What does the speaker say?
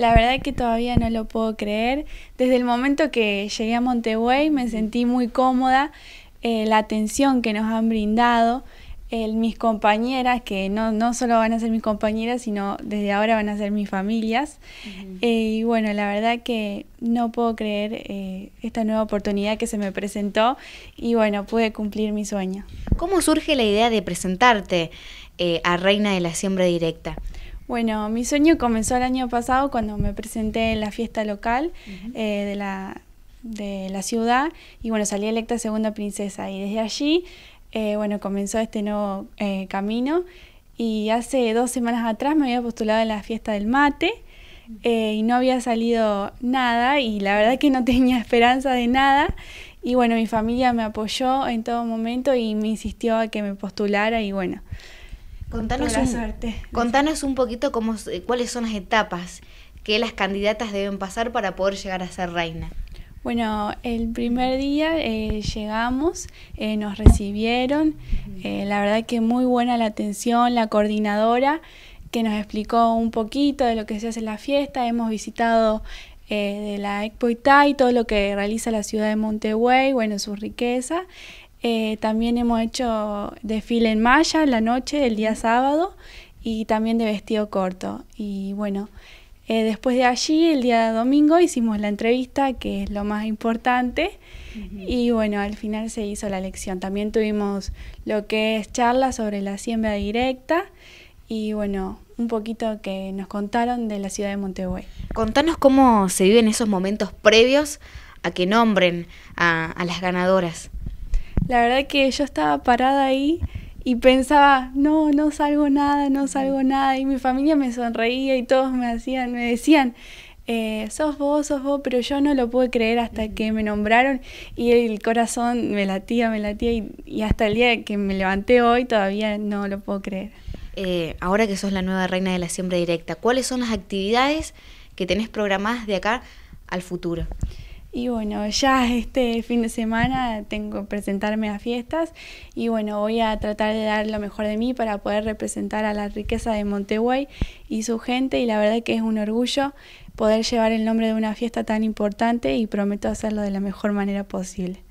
La verdad que todavía no lo puedo creer. Desde el momento que llegué a Montegüey me sentí muy cómoda. Eh, la atención que nos han brindado, mis compañeras, que no, no, solo van a ser mis compañeras, sino desde ahora van a ser mis familias. Eh, y bueno, la verdad que no puedo creer eh, esta nueva oportunidad que se me presentó y bueno, pude cumplir mi sueño. ¿Cómo surge la idea de presentarte a Reina de la Siembra Directa? Bueno, mi sueño comenzó el año pasado cuando me presenté en la fiesta local eh, de, la, ciudad y bueno, salí electa segunda princesa y desde allí, eh, bueno, comenzó este nuevo eh, camino y hace dos semanas atrás me había postulado en la fiesta del mate y no había salido nada y la verdad que no tenía esperanza de nada y bueno, mi familia me apoyó en todo momento y me insistió a que me postulara y bueno. Contanos un, poquito cómo, eh, cuáles son las etapas que las candidatas deben pasar para poder llegar a ser reina. Bueno, el primer día eh, llegamos, eh, nos recibieron, la verdad que muy buena la atención, la coordinadora que nos explicó un poquito de lo que se hace en la fiesta, hemos visitado de la Expo y todo lo que realiza la ciudad de Montevideo, bueno, su riqueza. Eh, también hemos hecho desfile en malla la noche, del día sábado, y también de vestido corto. Y bueno, eh, después de allí, el día domingo, hicimos la entrevista, que es lo más importante. Y bueno, al final se hizo la lección. También tuvimos lo que es charla sobre la siembra directa y bueno, un poquito que nos contaron de la ciudad de Montevideo. Contanos cómo se viven esos momentos previos a que nombren a las ganadoras. La verdad que yo estaba parada ahí y pensaba, no, no salgo nada, no salgo nada. Y mi familia me sonreía y todos me hacían, me decían, eh, sos vos, sos vos, pero yo no lo pude creer hasta que me nombraron y el corazón me latía, me latía y, hasta el día que me levanté hoy todavía no lo puedo creer. Eh, ahora que sos la nueva reina de la siembra directa, ¿cuáles son las actividades que tenés programadas de acá al futuro? Y bueno, ya este fin de semana tengo que presentarme a fiestas y bueno, voy a tratar de dar lo mejor de mí para poder representar a la riqueza de Monteguay y su gente y la verdad que es un orgullo poder llevar el nombre de una fiesta tan importante y prometo hacerlo de la mejor manera posible.